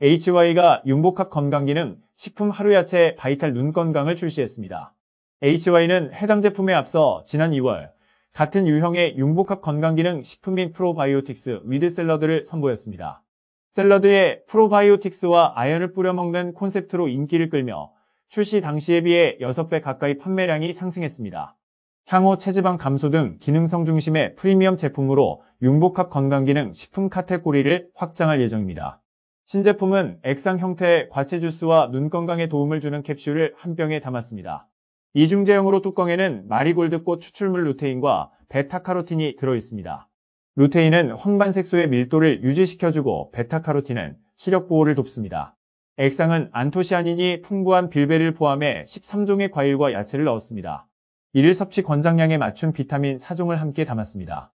HY가 융복합 건강기능 식품 하루야채 바이탈 눈 건강을 출시했습니다. HY는 해당 제품에 앞서 지난 2월 같은 유형의 융복합 건강기능 식품인 프로바이오틱스 위드 샐러드를 선보였습니다. 샐러드에 프로바이오틱스와 아연을 뿌려 먹는 콘셉트로 인기를 끌며 출시 당시에 비해 6배 가까이 판매량이 상승했습니다. 향후 체지방 감소 등 기능성 중심의 프리미엄 제품으로 융복합 건강기능 식품 카테고리를 확장할 예정입니다. 신제품은 액상 형태의 과체 주스와 눈 건강에 도움을 주는 캡슐을 한 병에 담았습니다. 이중제형으로 뚜껑에는 마리골드꽃 추출물 루테인과 베타카로틴이 들어있습니다. 루테인은 황반색소의 밀도를 유지시켜주고 베타카로틴은 시력 보호를 돕습니다. 액상은 안토시아닌이 풍부한 빌베를 포함해 13종의 과일과 야채를 넣었습니다. 1일 섭취 권장량에 맞춘 비타민 4종을 함께 담았습니다.